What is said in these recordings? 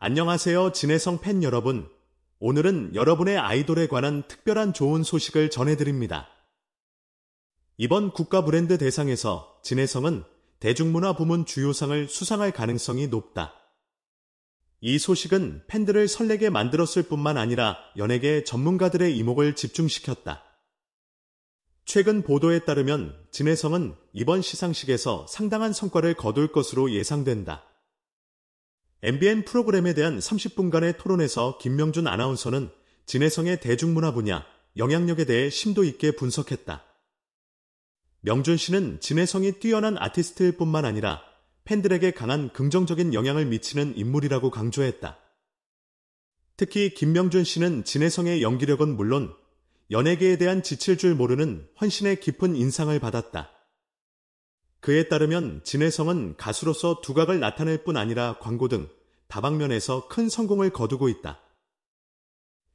안녕하세요. 진해성 팬 여러분. 오늘은 여러분의 아이돌에 관한 특별한 좋은 소식을 전해드립니다. 이번 국가 브랜드 대상에서 진해성은 대중문화 부문 주요상을 수상할 가능성이 높다. 이 소식은 팬들을 설레게 만들었을 뿐만 아니라 연예계 전문가들의 이목을 집중시켰다. 최근 보도에 따르면 진해성은 이번 시상식에서 상당한 성과를 거둘 것으로 예상된다. MBN 프로그램에 대한 30분간의 토론에서 김명준 아나운서는 진해성의 대중문화 분야, 영향력에 대해 심도 있게 분석했다. 명준 씨는 진해성이 뛰어난 아티스트일 뿐만 아니라 팬들에게 강한 긍정적인 영향을 미치는 인물이라고 강조했다. 특히 김명준 씨는 진해성의 연기력은 물론 연예계에 대한 지칠 줄 모르는 헌신의 깊은 인상을 받았다. 그에 따르면 진해성은 가수로서 두각을 나타낼 뿐 아니라 광고 등 다방면에서 큰 성공을 거두고 있다.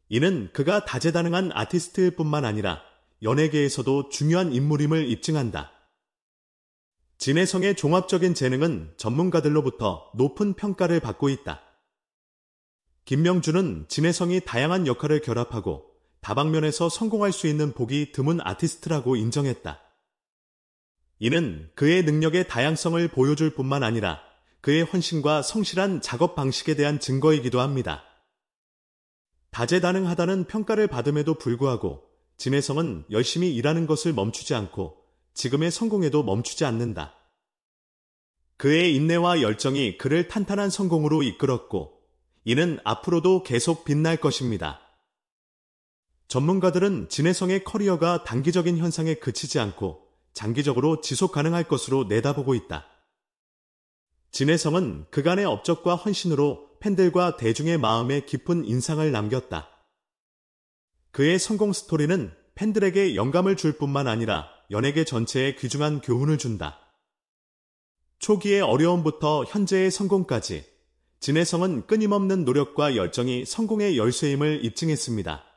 이는 그가 다재다능한 아티스트일 뿐만 아니라 연예계에서도 중요한 인물임을 입증한다. 진해성의 종합적인 재능은 전문가들로부터 높은 평가를 받고 있다. 김명준은 진해성이 다양한 역할을 결합하고 다방면에서 성공할 수 있는 복이 드문 아티스트라고 인정했다. 이는 그의 능력의 다양성을 보여줄 뿐만 아니라 그의 헌신과 성실한 작업 방식에 대한 증거이기도 합니다. 다재다능하다는 평가를 받음에도 불구하고 진해성은 열심히 일하는 것을 멈추지 않고 지금의 성공에도 멈추지 않는다. 그의 인내와 열정이 그를 탄탄한 성공으로 이끌었고 이는 앞으로도 계속 빛날 것입니다. 전문가들은 진해성의 커리어가 단기적인 현상에 그치지 않고 장기적으로 지속 가능할 것으로 내다보고 있다. 진혜성은 그간의 업적과 헌신으로 팬들과 대중의 마음에 깊은 인상을 남겼다. 그의 성공 스토리는 팬들에게 영감을 줄 뿐만 아니라 연예계 전체에 귀중한 교훈을 준다. 초기의 어려움부터 현재의 성공까지 진혜성은 끊임없는 노력과 열정이 성공의 열쇠임을 입증했습니다.